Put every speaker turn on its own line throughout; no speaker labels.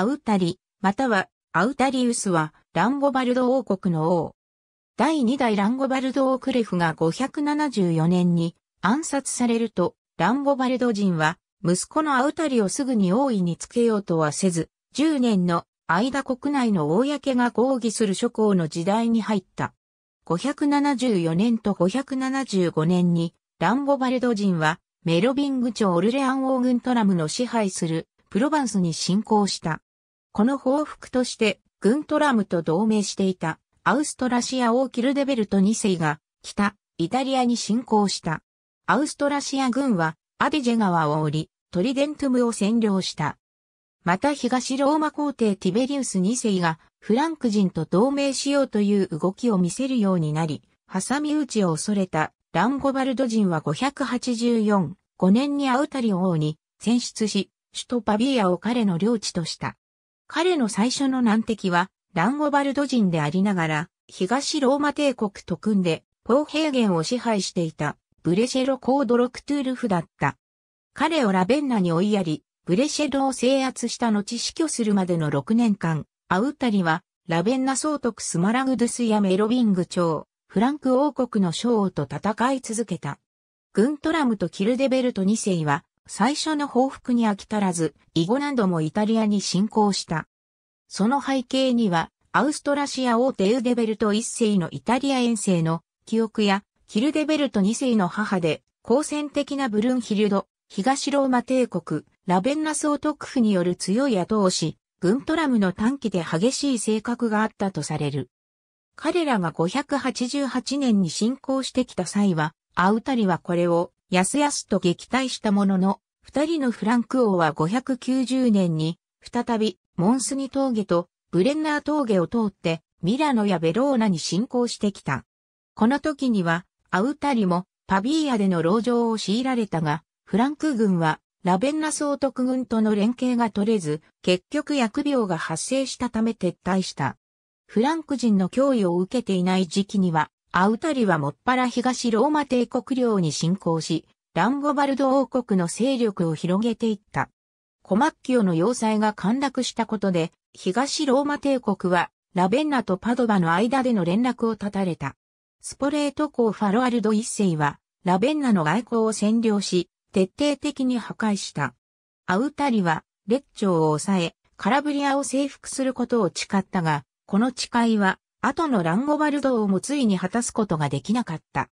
アウタリ、またはアウタリウスはランゴバルド王国の王。第2代ランゴバルド王クレフが574年に暗殺されると、ランゴバルド人は息子のアウタリをすぐに王位につけようとはせず、10年の間国内の公が抗議する諸侯の時代に入った。574年と575年に、ランゴバルド人はメロビング朝オルレアン王軍トラムの支配するプロヴァンスに侵攻した。この報復として、軍トラムと同盟していた、アウストラシア王キルデベルト2世が、北、イタリアに侵攻した。アウストラシア軍は、アディジェ川を降り、トリデントムを占領した。また東ローマ皇帝ティベリウス2世が、フランク人と同盟しようという動きを見せるようになり、挟み撃ちを恐れたランゴバルド人は584、5年にアウタリ王に選出し、首都パビーアを彼の領地とした。彼の最初の難敵は、ランゴバルド人でありながら、東ローマ帝国と組んで、ポー平原を支配していた、ブレシェロ・コード・ロクトゥールフだった。彼をラベンナに追いやり、ブレシェロを制圧した後死去するまでの6年間、アウタリは、ラベンナ総督スマラグドゥスやメロビング朝、フランク王国の将王と戦い続けた。グントラムとキルデベルト2世は、最初の報復に飽き足らず、以後何度もイタリアに侵攻した。その背景には、アウストラシア王デウデベルト一世のイタリア遠征の記憶や、キルデベルト二世の母で、好戦的なブルンヒルド、東ローマ帝国、ラベンナ総督府による強い後押し、グントラムの短期で激しい性格があったとされる。彼らが588年に侵攻してきた際は、アウタリはこれをやすやすと撃退したものの、二人のフランク王は590年に、再び、モンスニ峠とブレンナー峠を通って、ミラノやベローナに侵攻してきた。この時には、アウタリもパビーアでの牢城を強いられたが、フランク軍はラベンナ総督軍との連携が取れず、結局疫病が発生したため撤退した。フランク人の脅威を受けていない時期には、アウタリはもっぱら東ローマ帝国領に侵攻し、ランゴバルド王国の勢力を広げていった。コマッキオの要塞が陥落したことで、東ローマ帝国は、ラベンナとパドバの間での連絡を断たれた。スポレート公ファロアルド一世は、ラベンナの外交を占領し、徹底的に破壊した。アウタリは、列長を抑え、カラブリアを征服することを誓ったが、この誓いは後のランゴバルドをもついに果たすことができなかった。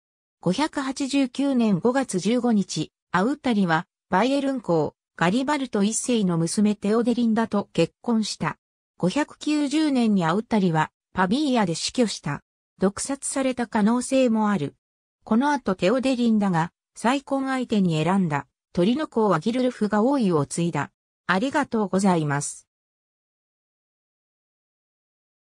589年5月15日、アウッタリは、バイエルン公、ガリバルト一世の娘テオデリンダと結婚した。590年にアウッタリは、パビーヤで死去した。毒殺された可能性もある。この後テオデリンダが、再婚相手に選んだ、鳥の子アギルルフが王位を継いだ。ありがとうございます。